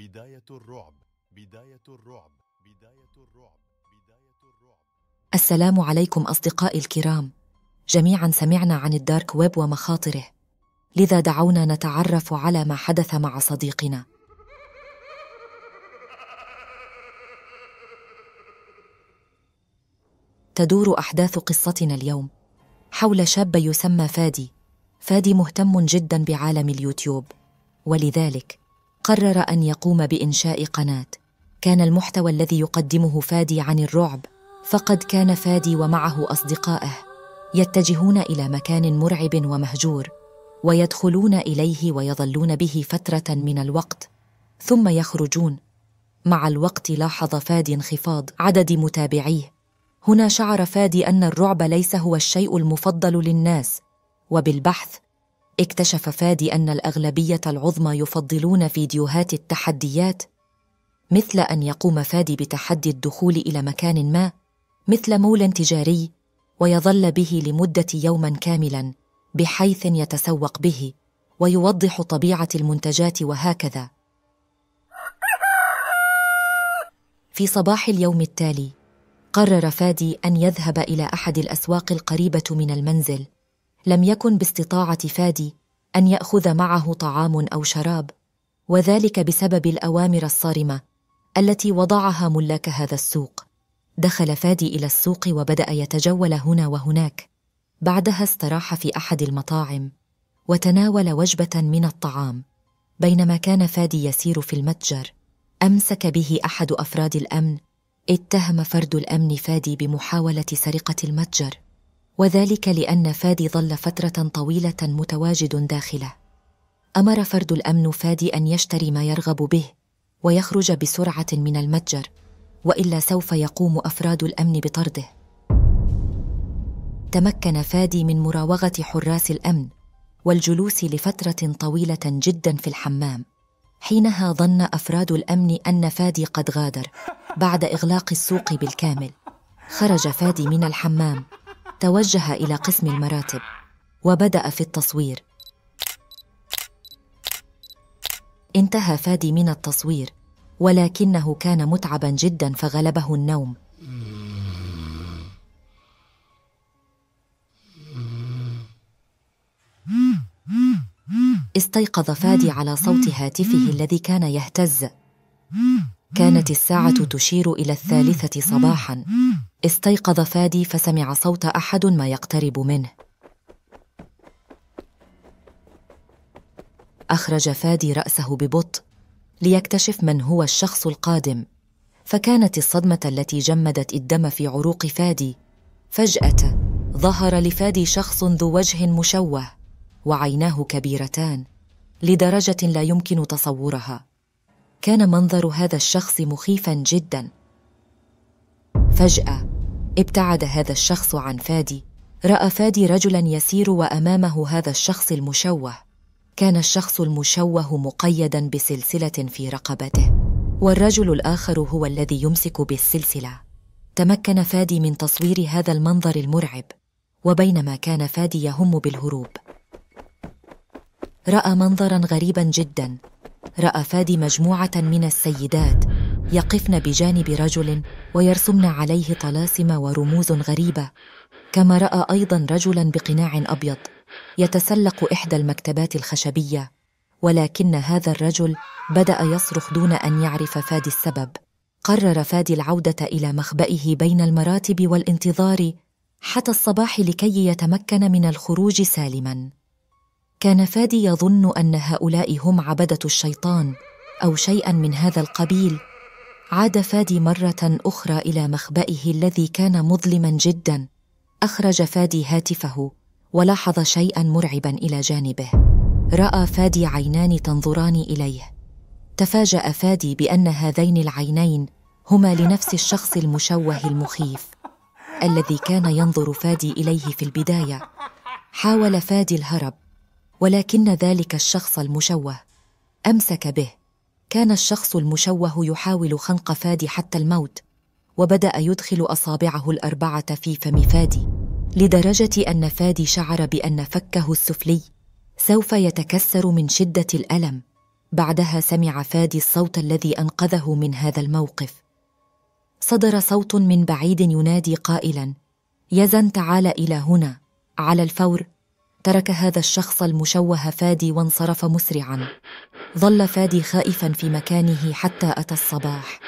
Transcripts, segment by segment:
بداية الرعب بداية الرعب بداية الرعب بداية الرعب السلام عليكم أصدقائي الكرام جميعا سمعنا عن الدارك ويب ومخاطره لذا دعونا نتعرف على ما حدث مع صديقنا تدور احداث قصتنا اليوم حول شاب يسمى فادي فادي مهتم جدا بعالم اليوتيوب ولذلك قرر ان يقوم بانشاء قناه كان المحتوى الذي يقدمه فادي عن الرعب فقد كان فادي ومعه اصدقائه يتجهون الى مكان مرعب ومهجور ويدخلون اليه ويظلون به فتره من الوقت ثم يخرجون مع الوقت لاحظ فادي انخفاض عدد متابعيه هنا شعر فادي ان الرعب ليس هو الشيء المفضل للناس وبالبحث اكتشف فادي ان الاغلبيه العظمى يفضلون فيديوهات التحديات مثل ان يقوم فادي بتحدي الدخول الى مكان ما مثل مول تجاري ويظل به لمده يوما كاملا بحيث يتسوق به ويوضح طبيعه المنتجات وهكذا في صباح اليوم التالي قرر فادي ان يذهب الى احد الاسواق القريبه من المنزل لم يكن باستطاعه فادي ان ياخذ معه طعام او شراب وذلك بسبب الاوامر الصارمه التي وضعها ملاك هذا السوق دخل فادي الى السوق وبدا يتجول هنا وهناك بعدها استراح في احد المطاعم وتناول وجبه من الطعام بينما كان فادي يسير في المتجر امسك به احد افراد الامن اتهم فرد الامن فادي بمحاوله سرقه المتجر وذلك لان فادي ظل فتره طويله متواجد داخله امر فرد الامن فادي ان يشتري ما يرغب به ويخرج بسرعه من المتجر والا سوف يقوم افراد الامن بطرده تمكن فادي من مراوغه حراس الامن والجلوس لفتره طويله جدا في الحمام حينها ظن افراد الامن ان فادي قد غادر بعد اغلاق السوق بالكامل خرج فادي من الحمام توجه الى قسم المراتب وبدا في التصوير انتهى فادي من التصوير ولكنه كان متعبا جدا فغلبه النوم استيقظ فادي على صوت هاتفه الذي كان يهتز كانت الساعه تشير الى الثالثه صباحا استيقظ فادي فسمع صوت احد ما يقترب منه اخرج فادي راسه ببطء ليكتشف من هو الشخص القادم فكانت الصدمه التي جمدت الدم في عروق فادي فجاه ظهر لفادي شخص ذو وجه مشوه وعيناه كبيرتان لدرجه لا يمكن تصورها كان منظر هذا الشخص مخيفا جدا فجاه ابتعد هذا الشخص عن فادي راى فادي رجلا يسير وامامه هذا الشخص المشوه كان الشخص المشوه مقيدا بسلسله في رقبته والرجل الاخر هو الذي يمسك بالسلسله تمكن فادي من تصوير هذا المنظر المرعب وبينما كان فادي يهم بالهروب راى منظرا غريبا جدا راى فادي مجموعه من السيدات يقفن بجانب رجل ويرسمن عليه طلاسم ورموز غريبه كما راى ايضا رجلا بقناع ابيض يتسلق احدى المكتبات الخشبيه ولكن هذا الرجل بدا يصرخ دون ان يعرف فادي السبب قرر فادي العوده الى مخبئه بين المراتب والانتظار حتى الصباح لكي يتمكن من الخروج سالما كان فادي يظن ان هؤلاء هم عبده الشيطان او شيئا من هذا القبيل عاد فادي مره اخرى الى مخبئه الذي كان مظلما جدا اخرج فادي هاتفه ولاحظ شيئا مرعبا الى جانبه راى فادي عينان تنظران اليه تفاجا فادي بان هذين العينين هما لنفس الشخص المشوه المخيف الذي كان ينظر فادي اليه في البدايه حاول فادي الهرب ولكن ذلك الشخص المشوه امسك به كان الشخص المشوه يحاول خنق فادي حتى الموت وبدا يدخل اصابعه الاربعه في فم فادي لدرجه ان فادي شعر بان فكه السفلي سوف يتكسر من شده الالم بعدها سمع فادي الصوت الذي انقذه من هذا الموقف صدر صوت من بعيد ينادي قائلا يزن تعال الى هنا على الفور ترك هذا الشخص المشوه فادي وانصرف مسرعا ظل فادي خائفا في مكانه حتى اتى الصباح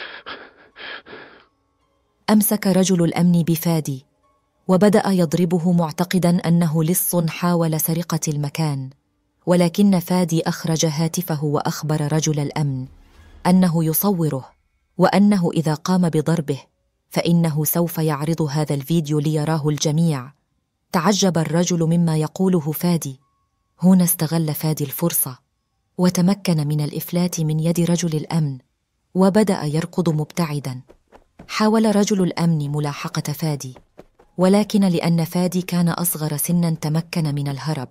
امسك رجل الامن بفادي وبدا يضربه معتقدا انه لص حاول سرقه المكان ولكن فادي اخرج هاتفه واخبر رجل الامن انه يصوره وانه اذا قام بضربه فانه سوف يعرض هذا الفيديو ليراه الجميع تعجب الرجل مما يقوله فادي هنا استغل فادي الفرصه وتمكن من الافلات من يد رجل الامن وبدا يركض مبتعدا حاول رجل الامن ملاحقه فادي ولكن لان فادي كان اصغر سنا تمكن من الهرب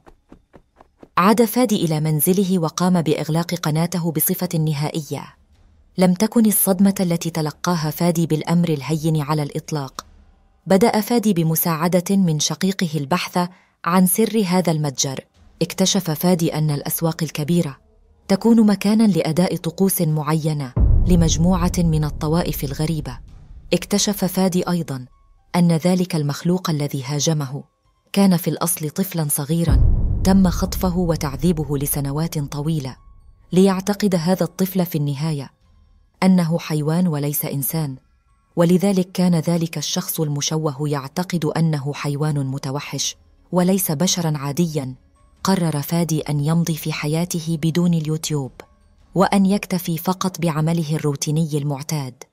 عاد فادي الى منزله وقام باغلاق قناته بصفه نهائيه لم تكن الصدمه التي تلقاها فادي بالامر الهين على الاطلاق بدا فادي بمساعده من شقيقه البحث عن سر هذا المتجر اكتشف فادي ان الاسواق الكبيره تكون مكانا لاداء طقوس معينه لمجموعه من الطوائف الغريبه اكتشف فادي ايضا ان ذلك المخلوق الذي هاجمه كان في الاصل طفلا صغيرا تم خطفه وتعذيبه لسنوات طويله ليعتقد هذا الطفل في النهايه انه حيوان وليس انسان ولذلك كان ذلك الشخص المشوه يعتقد انه حيوان متوحش وليس بشرا عاديا قرر فادي ان يمضي في حياته بدون اليوتيوب وان يكتفي فقط بعمله الروتيني المعتاد